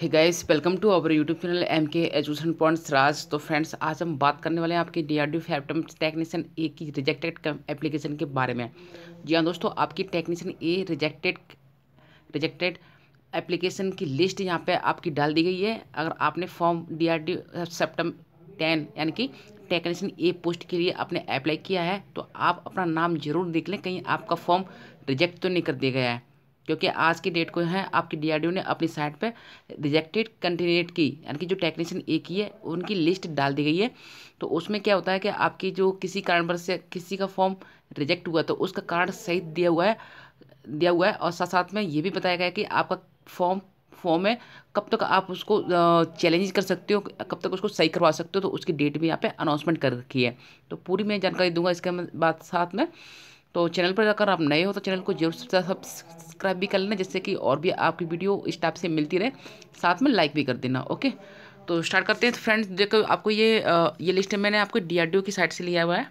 hey guys welcome to our YouTube channel M K education points Raj तो friends आज हम बात करने वाले हैं आपके D R D CEPTAM technician A की रिजेक्टेड एप्लीकेशन के बारे में जी हाँ दोस्तों आपकी technician A rejected rejected application की लिस्ट यहाँ पे आपकी डाल दी गई है अगर आपने form D R D CEPTAM ten यानी कि टेक्नीशियन ए पोस्ट के लिए आपने अप्लाई किया है तो आप अपना नाम जरूर देख लें कहीं आपका फॉर्म रिजेक्ट तो नहीं कर दिया गया है क्योंकि आज की डेट को है आपकी डीआरडीओ ने अपनी साइट पे रिजेक्टेड कैंडिडेट की यानी कि जो टेक्नीशियन ए की है उनकी लिस्ट डाल दी गई है तो उसमें क्या होता है कि आपकी जो किसी पर से किसी का फॉर्म रिजेक्ट हुआ तो उसका कारण सही दिया हुआ है दिया हुआ है और साथ साथ में ये भी बताया गया कि आपका फॉर्म फॉर्म है कब तक आप उसको चैलेंज कर सकते हो कब तक उसको सही करवा सकते हो तो उसकी डेट भी यहाँ पे अनाउंसमेंट कर रखी है तो पूरी मैं जानकारी दूंगा इसके बाद साथ में तो चैनल पर अगर आप नए हो तो चैनल को जरूर सब्सक्राइब भी कर लेना जिससे कि और भी आपकी वीडियो इस टाइप से मिलती रहे साथ में लाइक भी कर देना ओके तो स्टार्ट करते हैं फ्रेंड्स तो देखो आपको ये ये लिस्ट मैंने आपको डी की साइट से लिया हुआ है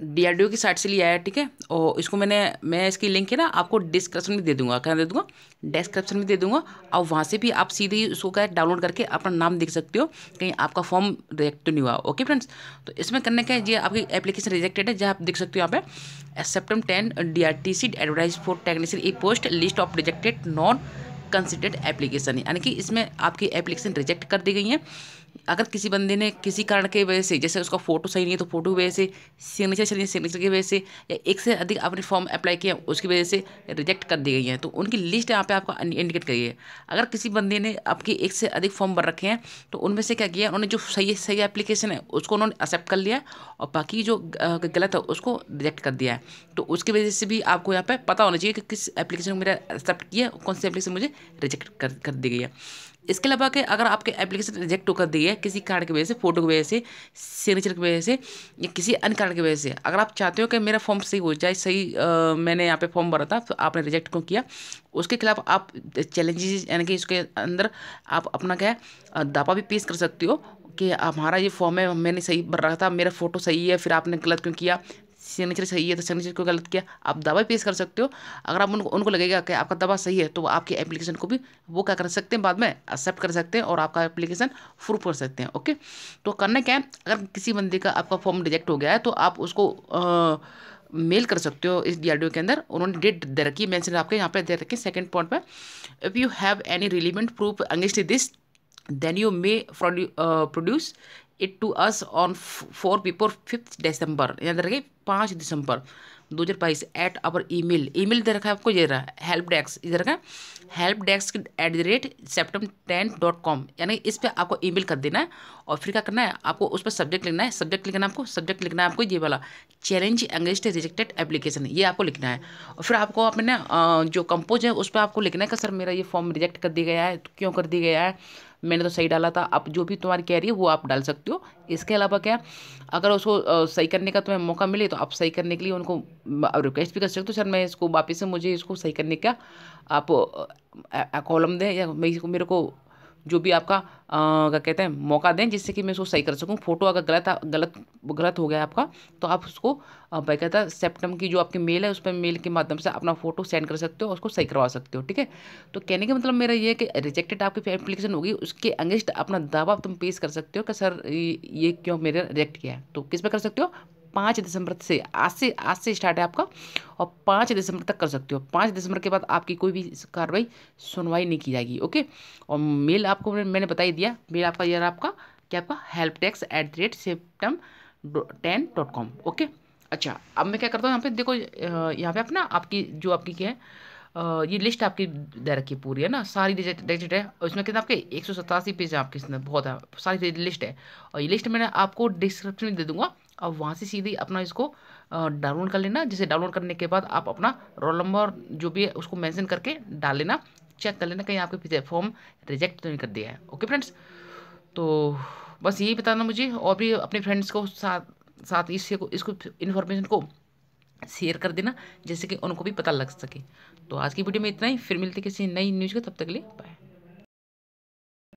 डी की साइट से लिया है ठीक है और इसको मैंने मैं इसकी लिंक है ना आपको डिस्क्रिप्शन में दे दूंगा क्या दे दूंगा डिस्क्रिप्शन में दे दूंगा और वहाँ से भी आप सीधे उसको क्या डाउनलोड करके अपना नाम देख सकते हो कहीं आपका फॉर्म रिजेक्ट तो नहीं हुआ ओके फ्रेंड्स तो इसमें करने का ये आपकी एप्लीकेशन रिजेक्टेड है जहाँ आप देख सकते हो यहाँ पे CEPTAM ten D R T C advertise for technician E post list of rejected non considered application यानी कि इसमें आपकी एप्लीकेशन रिजेक्ट कर दी गई है अगर किसी बंदे ने किसी कारण के वजह से जैसे उसका फोटो सही नहीं है तो फोटो की वजह से सिग्नेचर सही नहीं है सिग्नेचर की वजह से या एक से अधिक आपने फॉर्म अप्लाई किया उसकी वजह से रिजेक्ट कर दी गई है तो उनकी लिस्ट यहाँ पे आपको इंडिकेट करी है अगर किसी बंदे ने आपके एक से अधिक फॉर्म भर रखे हैं तो उनमें से क्या किया उन्होंने जो सही सही एप्लीकेशन है उसको उन्होंने एक्सेप्ट कर लिया और बाकी जो गलत है उसको रिजेक्ट कर दिया है तो उसकी वजह से भी आपको यहाँ पर पता होना चाहिए कि किस एप्लीकेशन को मेरा एक्सेप्ट किया कौन सी एप्लीकेशन मुझे रिजेक्ट कर दी गई है इसके अलावा कि अगर आपके एप्लीकेशन रिजेक्ट होकर दी है किसी कारण की वजह से फोटो की वजह से सिग्नेचर की वजह से या किसी अन्य कारण की वजह से अगर आप चाहते हो कि मेरा फॉर्म सही हो जाए सही आ, मैंने यहाँ पे फॉर्म भरा था तो आपने रिजेक्ट क्यों किया उसके खिलाफ आप चैलेंजेस यानी कि इसके अंदर आप अपना क्या है दापा भी पेश कर सकते हो कि हमारा ये फॉर्म है मैंने सही भर रहा था मेरा फ़ोटो सही है फिर आपने गलत क्यों किया सिग्नेचर सही है तो सिग्नेचर को गलत किया आप दवा पेश कर सकते हो अगर आप उनको उनको लगेगा कि आपका दवा सही है तो आपकी एप्लीकेशन को भी वो क्या कर सकते हैं बाद में एक्सेप्ट कर सकते हैं और आपका एप्लीकेशन प्रूफ कर सकते हैं ओके तो करना क्या है अगर किसी बंदे का आपका फॉर्म रिजेक्ट हो गया है तो आप उसको आ, मेल कर सकते हो इस डी के अंदर उन्होंने डेट दे रखी है मैंसन आपके यहाँ पे दे रखी सेकेंड पॉइंट पर if you have any relevant proof against this then you may produce it to us on for before fifth December याद रखिए पाँच दिसंबर दो हज़ार बाईस at our e mail e mail दे रखा है आपको ये रहा हेल्प डेस्क इधर का help desk at the rate CEPTAM ten dot com यानी इस पर आपको ई मेल कर देना है और फिर क्या करना है आपको उस पर सब्जेक्ट लिखना है सब्जेक्ट लिखना है आपको सब्जेक्ट लिखना है आपको ये वाला चैलेंज अंगेस्ट रिजेक्टेड एप्लीकेशन ये आपको लिखना है और फिर आपको अपने जो कंपोज है उस पर आपको लिखना है कि सर मेरा ये फॉर्म रिजेक्ट कर दिया गया है तो क्यों कर दिया गया है मैंने तो सही डाला था आप जो भी तुम्हारी कह रही है वो आप डाल सकते हो सकते हो इसके अलावा क्या अगर उसको सही करने का तुम्हें मौका मिले तो आप सही करने के लिए उनको रिक्वेस्ट भी कर सकते हो सर मैं इसको वापस से मुझे इसको सही करने का आप कॉलम दें या मैं इसको मेरे को जो भी आपका क्या कहते हैं मौका दें जिससे कि मैं उसको सही कर सकूँ फोटो अगर गलत गलत गलत हो गया आपका तो आप उसको क्या कहता है सेप्टम की जो आपकी मेल है उस पर मेल के माध्यम से अपना फोटो सेंड कर सकते हो और उसको सही करवा सकते हो ठीक है तो कहने का मतलब मेरा ये है कि रिजेक्टेड आपकी एप्लीकेशन होगी उसके अंगेंस्ट अपना दावा तुम पेश कर सकते हो कि सर ये क्यों मेरे रिजेक्ट किया है तो किस पर कर सकते हो पाँच दिसंबर से आज से आज से स्टार्ट है आपका और पाँच दिसंबर तक कर सकते हो पाँच दिसंबर के बाद आपकी कोई भी कार्रवाई सुनवाई नहीं की जाएगी ओके और मेल आपको मैंने बताई दिया मेल आपका यार आपका क्या आपका help desk at the rate CEPTAM ten dot com okay अच्छा अब मैं क्या करता हूँ यहाँ पे देखो यहाँ पे अपना आपकी जो आपकी क्या है ये लिस्ट आपकी दे रखी है पूरी है ना सारी डिजिट है और इसमें कितना आपके एक सौ सतासी पेज है आपके इसमें बहुत है सारी लिस्ट है और ये लिस्ट मैंने आपको डिस्क्रिप्शन में दे दूंगा अब वहाँ से सीधे अपना इसको डाउनलोड कर लेना जिसे डाउनलोड करने के बाद आप अपना रोल नंबर जो भी है उसको मेंशन करके डाल लेना चेक कर लेना कहीं आपके पीछे फॉर्म रिजेक्ट तो नहीं कर दिया है ओके फ्रेंड्स तो बस यही बताना मुझे और भी अपने फ्रेंड्स को साथ साथ इससे को इसको इन्फॉर्मेशन को शेयर कर देना जैसे कि उनको भी पता लग सके तो आज की वीडियो में इतना ही फिर मिलते किसी नई न्यूज़ का तब तक के लिए बाय